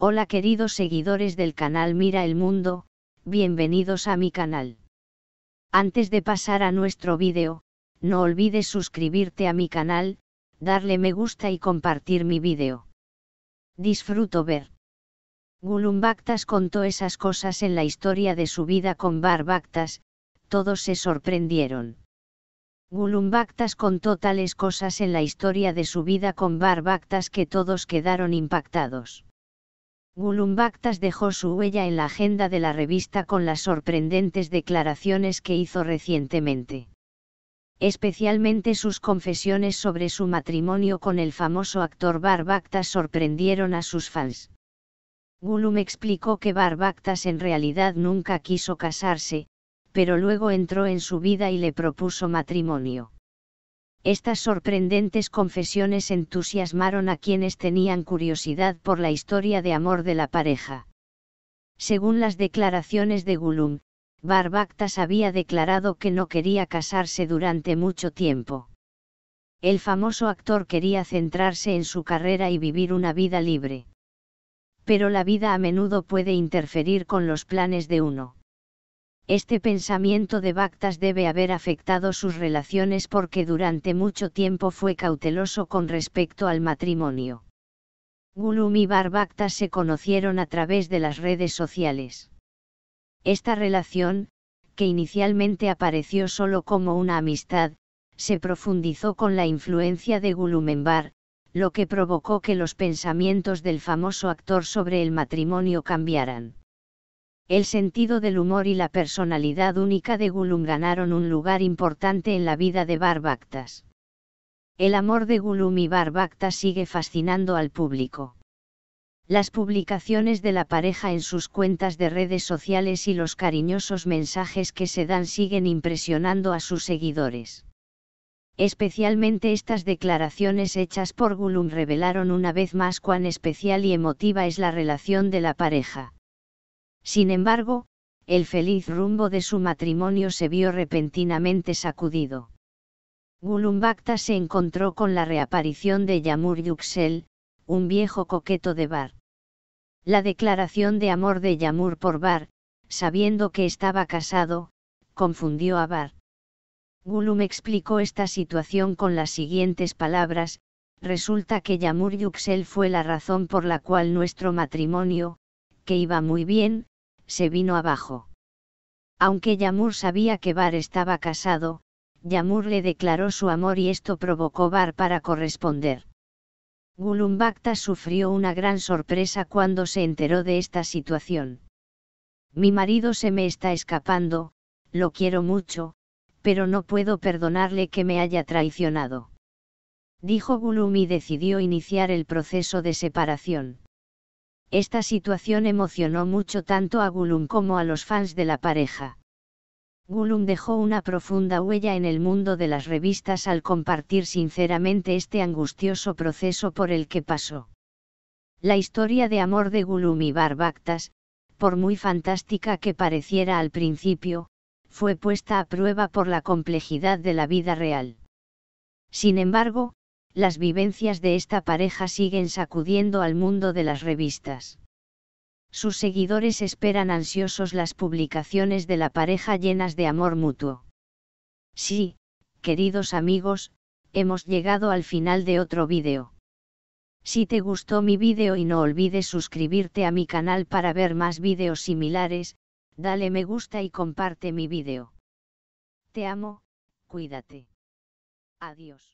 Hola queridos seguidores del canal Mira el Mundo, bienvenidos a mi canal. Antes de pasar a nuestro vídeo, no olvides suscribirte a mi canal, darle me gusta y compartir mi vídeo. Disfruto ver. Gulumbactas contó esas cosas en la historia de su vida con Barbactas, todos se sorprendieron. Gulumbactas contó tales cosas en la historia de su vida con Barbactas que todos quedaron impactados. Baktas dejó su huella en la agenda de la revista con las sorprendentes declaraciones que hizo recientemente. Especialmente sus confesiones sobre su matrimonio con el famoso actor Barbactas sorprendieron a sus fans. Gulum explicó que Barbactas en realidad nunca quiso casarse, pero luego entró en su vida y le propuso matrimonio. Estas sorprendentes confesiones entusiasmaron a quienes tenían curiosidad por la historia de amor de la pareja. Según las declaraciones de Gulum, Barbactas había declarado que no quería casarse durante mucho tiempo. El famoso actor quería centrarse en su carrera y vivir una vida libre. Pero la vida a menudo puede interferir con los planes de uno. Este pensamiento de Bactas debe haber afectado sus relaciones porque durante mucho tiempo fue cauteloso con respecto al matrimonio. Gulum y Bactas se conocieron a través de las redes sociales. Esta relación, que inicialmente apareció solo como una amistad, se profundizó con la influencia de Bar, lo que provocó que los pensamientos del famoso actor sobre el matrimonio cambiaran el sentido del humor y la personalidad única de Gulum ganaron un lugar importante en la vida de Barbactas. El amor de Gulum y Barbactas sigue fascinando al público. Las publicaciones de la pareja en sus cuentas de redes sociales y los cariñosos mensajes que se dan siguen impresionando a sus seguidores. Especialmente estas declaraciones hechas por Gulum revelaron una vez más cuán especial y emotiva es la relación de la pareja. Sin embargo, el feliz rumbo de su matrimonio se vio repentinamente sacudido. Gulumbakta se encontró con la reaparición de Yamur Yuxel, un viejo coqueto de Bar. La declaración de amor de Yamur por Bar, sabiendo que estaba casado, confundió a Bar. Gulum explicó esta situación con las siguientes palabras, resulta que Yamur Yuxel fue la razón por la cual nuestro matrimonio, que iba muy bien, se vino abajo. Aunque Yamur sabía que Bar estaba casado, Yamur le declaró su amor y esto provocó Bar para corresponder. Gulumbakta sufrió una gran sorpresa cuando se enteró de esta situación. Mi marido se me está escapando, lo quiero mucho, pero no puedo perdonarle que me haya traicionado. Dijo Gulum y decidió iniciar el proceso de separación. Esta situación emocionó mucho tanto a Gulum como a los fans de la pareja. Gulum dejó una profunda huella en el mundo de las revistas al compartir sinceramente este angustioso proceso por el que pasó. La historia de amor de Gulum y Barbactas, por muy fantástica que pareciera al principio, fue puesta a prueba por la complejidad de la vida real. Sin embargo, las vivencias de esta pareja siguen sacudiendo al mundo de las revistas. Sus seguidores esperan ansiosos las publicaciones de la pareja llenas de amor mutuo. Sí, queridos amigos, hemos llegado al final de otro vídeo. Si te gustó mi vídeo y no olvides suscribirte a mi canal para ver más vídeos similares, dale me gusta y comparte mi vídeo. Te amo, cuídate. Adiós.